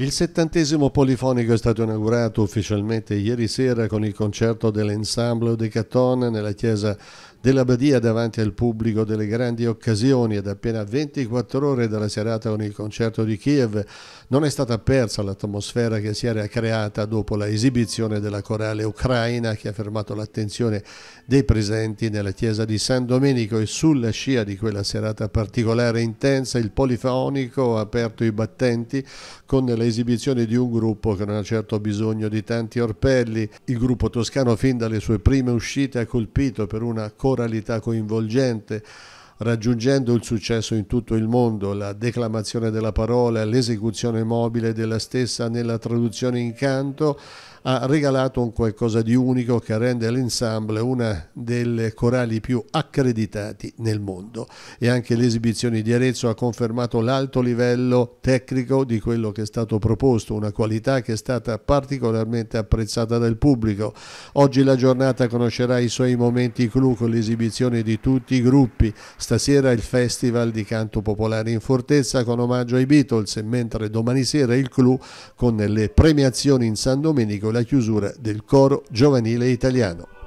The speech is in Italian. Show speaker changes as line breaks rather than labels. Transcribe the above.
Il settantesimo polifonico è stato inaugurato ufficialmente ieri sera con il concerto dell'ensemble Decatone nella chiesa della Badia davanti al pubblico delle grandi occasioni ad appena 24 ore dalla serata con il concerto di Kiev non è stata persa l'atmosfera che si era creata dopo la esibizione della corale ucraina che ha fermato l'attenzione dei presenti nella chiesa di San Domenico e sulla scia di quella serata particolare e intensa il polifonico ha aperto i battenti con l'esibizione di un gruppo che non ha certo bisogno di tanti orpelli. Il gruppo toscano fin dalle sue prime uscite ha colpito per una corale coralità coinvolgente, raggiungendo il successo in tutto il mondo, la declamazione della parola, l'esecuzione mobile della stessa nella traduzione in canto, ha regalato un qualcosa di unico che rende l'ensemble una delle corali più accreditati nel mondo e anche l'esibizione di Arezzo ha confermato l'alto livello tecnico di quello che è stato proposto, una qualità che è stata particolarmente apprezzata dal pubblico. Oggi la giornata conoscerà i suoi momenti clou con l'esibizione di tutti i gruppi, stasera il Festival di Canto Popolare in Fortezza con omaggio ai Beatles mentre domani sera il clou con le premiazioni in San Domenico la chiusura del coro giovanile italiano.